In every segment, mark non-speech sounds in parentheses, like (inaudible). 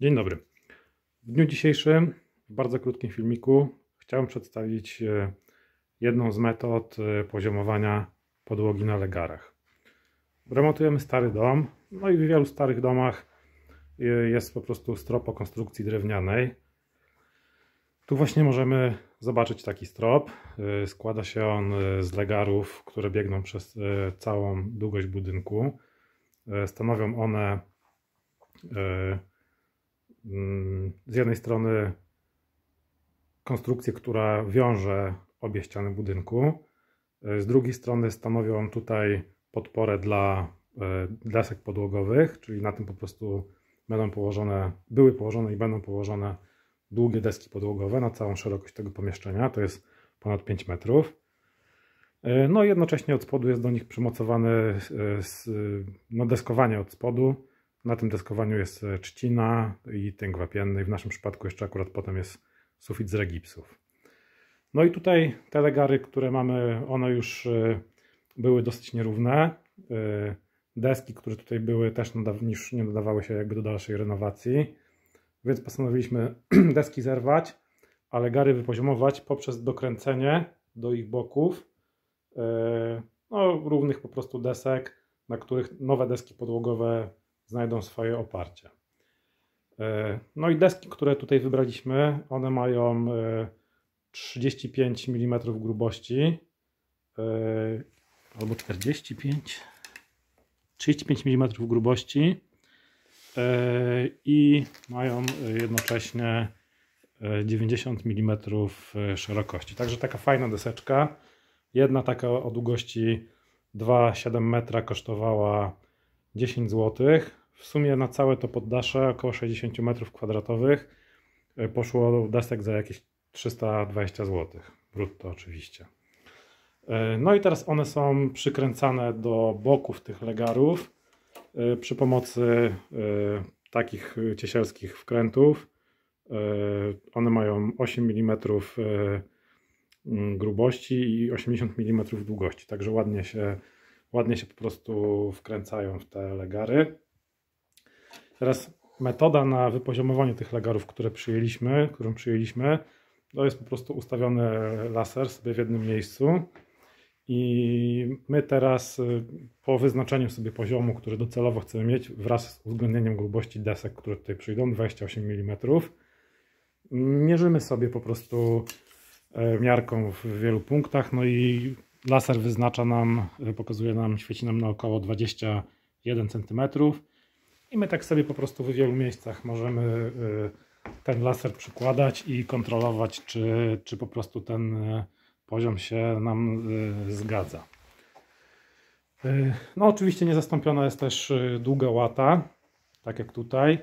Dzień dobry. W dniu dzisiejszym, w bardzo krótkim filmiku, chciałem przedstawić e, jedną z metod e, poziomowania podłogi na legarach. Remontujemy stary dom, no i w wielu starych domach e, jest po prostu strop o konstrukcji drewnianej. Tu właśnie możemy zobaczyć taki strop. Składa się on z legarów, które biegną przez całą długość budynku. Stanowią one Mm, z jednej strony konstrukcję, która wiąże obie ściany budynku, e, z drugiej strony stanowią tutaj podporę dla e, desek podłogowych, czyli na tym po prostu będą położone, były położone i będą położone długie deski podłogowe na całą szerokość tego pomieszczenia, to jest ponad 5 metrów. E, no i jednocześnie od spodu jest do nich przymocowane no, deskowanie od spodu, na tym deskowaniu jest e, trzcina i tynk wapienny. W naszym przypadku jeszcze akurat potem jest sufit z regipsów. No i tutaj te legary, które mamy, one już e, były dosyć nierówne. E, deski, które tutaj były, też już nie dodawały się jakby do dalszej renowacji. Więc postanowiliśmy (clears throat) deski zerwać, a legary wypoziomować poprzez dokręcenie do ich boków no, równych po prostu desek, na których nowe deski podłogowe znajdą swoje oparcie. E, no i deski, które tutaj wybraliśmy, one mają 35 e, mm grubości e, albo 45 35 mm grubości i mają jednocześnie 90 mm szerokości. Także taka fajna deseczka. Jedna taka o długości 2,7 metra kosztowała 10 zł. W sumie na całe to poddasze, około 60 m2, e, poszło desek za jakieś 320 zł. Brutto oczywiście. E, no i teraz one są przykręcane do boków tych legarów e, przy pomocy takich ciesielskich wkrętów. One mają 8 mm grubości i 80 mm długości, także ładnie się ładnie się po prostu wkręcają w te legary. Teraz metoda na wypoziomowanie tych legarów, które przyjęliśmy, którą przyjęliśmy, to jest po prostu ustawiony laser sobie w jednym miejscu i my teraz y, po wyznaczeniu sobie poziomu, który docelowo chcemy mieć wraz z uwzględnieniem grubości desek, które tutaj przyjdą, 28 mm, mierzymy sobie po prostu e, miarką w wielu punktach, no i Laser wyznacza nam, y, pokazuje nam, świeci nam na około 21 cm i my tak sobie po prostu w wielu miejscach możemy y, ten laser przykładać i kontrolować, czy, czy po prostu ten y, poziom się nam zgadza. No oczywiście niezastąpiona jest też długa łata, tak jak tutaj.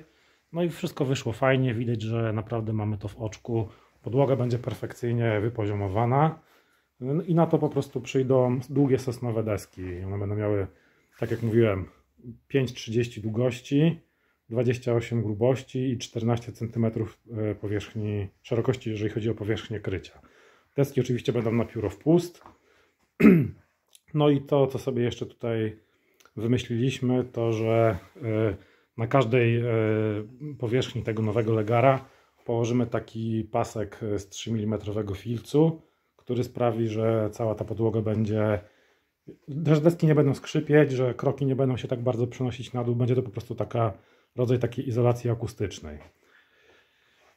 No i wszystko wyszło fajnie, widać, że naprawdę mamy to w oczku. Podłoga będzie perfekcyjnie wypoziomowana. No I na to po prostu przyjdą długie sosnowe deski. One będą miały, tak jak mówiłem, 5,30 długości, 28 grubości i 14 cm e, powierzchni, szerokości, jeżeli chodzi o powierzchnię krycia. Deski oczywiście będą na pióro wpust. (clears throat) No i to, co sobie jeszcze tutaj wymyśliliśmy, to że e, na każdej e, powierzchni tego nowego legara położymy taki pasek z 3 mm filcu, który sprawi, że cała ta podłoga będzie, że deski nie będą skrzypieć, że kroki nie będą się tak bardzo przenosić na dół, będzie to po prostu taka rodzaj takiej izolacji akustycznej.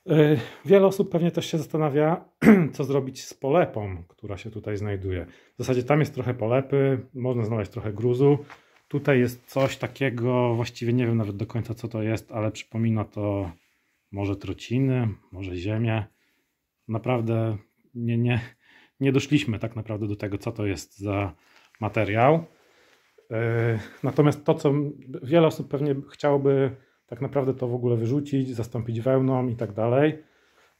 E, wiele osób pewnie też się zastanawia, (clears throat) co zrobić z polepą, która się tutaj znajduje. W zasadzie tam jest trochę polepy, można znaleźć trochę gruzu. Tutaj jest coś takiego, właściwie nie wiem nawet do końca co to jest, ale przypomina to może trociny, może ziemię. Naprawdę nie, nie, nie doszliśmy tak naprawdę do tego, co to jest za materiał. E, natomiast to, co wiele osób pewnie chciałoby tak naprawdę to w ogóle wyrzucić, zastąpić wełną i tak dalej.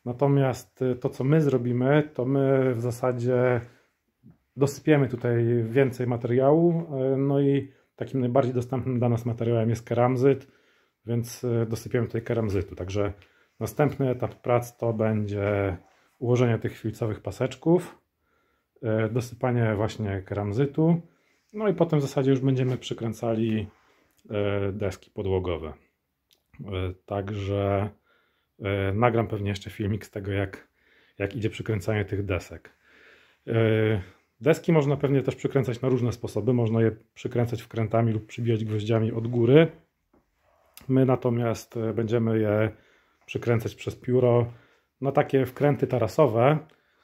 Natomiast e, to, co my zrobimy, to my w zasadzie dosypiemy tutaj więcej materiału. E, no i takim najbardziej dostępnym dla nas materiałem jest keramzyt, więc dosypiemy tutaj keramzytu. Także następny etap prac to będzie ułożenie tych chwilcowych paseczków. E, dosypanie właśnie keramzytu, no i potem w zasadzie już będziemy przykręcali e, deski podłogowe. E, także nagram pewnie jeszcze filmik z tego, jak, jak idzie przykręcanie tych desek. Deski można pewnie też przykręcać na różne sposoby. Można je przykręcać wkrętami lub przybijać gwoździami od góry. My natomiast będziemy je przykręcać przez pióro na takie wkręty tarasowe,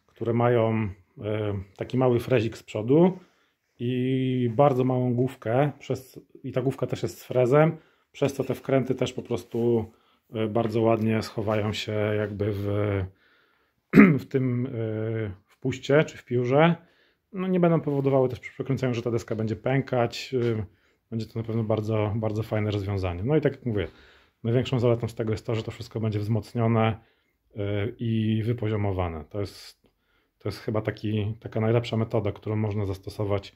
które mają E, taki mały frezik z przodu i bardzo małą główkę. Przez, I ta główka też jest z frezem, przez co te wkręty też po prostu e, bardzo ładnie schowają się jakby w, (clears throat) w tym e, w puście czy w piórze. No nie będą powodowały też przy przekręceniu, że ta deska będzie pękać. Będzie to na pewno bardzo, bardzo fajne rozwiązanie. No i tak jak mówię, największą zaletą z tego jest to, że to wszystko będzie wzmocnione i wypoziomowane. To jest to jest chyba taki, taka najlepsza metoda, którą można zastosować,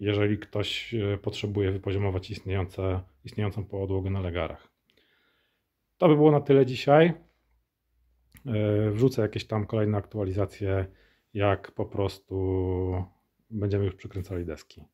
jeżeli ktoś e, potrzebuje wypoziomować istniejące, istniejącą podłogę na legarach. To by było na tyle dzisiaj. E, wrzucę jakieś tam kolejne aktualizacje, jak po prostu będziemy już przykręcali deski.